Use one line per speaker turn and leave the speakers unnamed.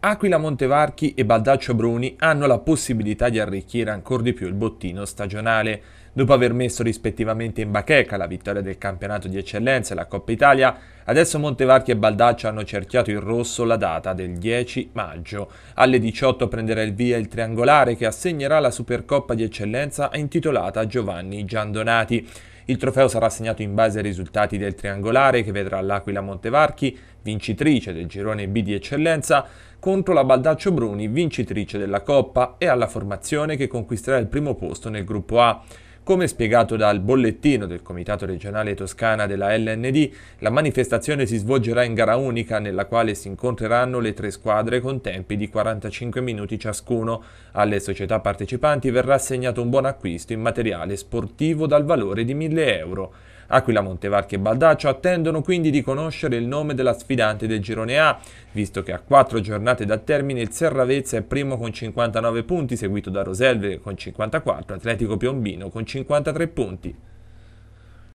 Aquila Montevarchi e Baldaccio Bruni hanno la possibilità di arricchire ancora di più il bottino stagionale. Dopo aver messo rispettivamente in bacheca la vittoria del campionato di eccellenza e la Coppa Italia, Adesso Montevarchi e Baldaccio hanno cerchiato in rosso la data del 10 maggio. Alle 18 prenderà il via il triangolare che assegnerà la Supercoppa di Eccellenza intitolata a Giovanni Giandonati. Il trofeo sarà assegnato in base ai risultati del triangolare che vedrà l'Aquila Montevarchi, vincitrice del girone B di eccellenza, contro la Baldaccio Bruni, vincitrice della Coppa, e alla formazione che conquisterà il primo posto nel gruppo A. Come spiegato dal bollettino del Comitato regionale Toscana della LND, la manifestazione si svolgerà in gara unica nella quale si incontreranno le tre squadre con tempi di 45 minuti ciascuno. Alle società partecipanti verrà assegnato un buon acquisto in materiale sportivo dal valore di 1000 euro. Aquila, Montevarchi e Baldaccio attendono quindi di conoscere il nome della sfidante del girone A, visto che a quattro giornate da termine il Serravezza è primo con 59 punti, seguito da Roselve con 54, Atletico Piombino con 53 punti.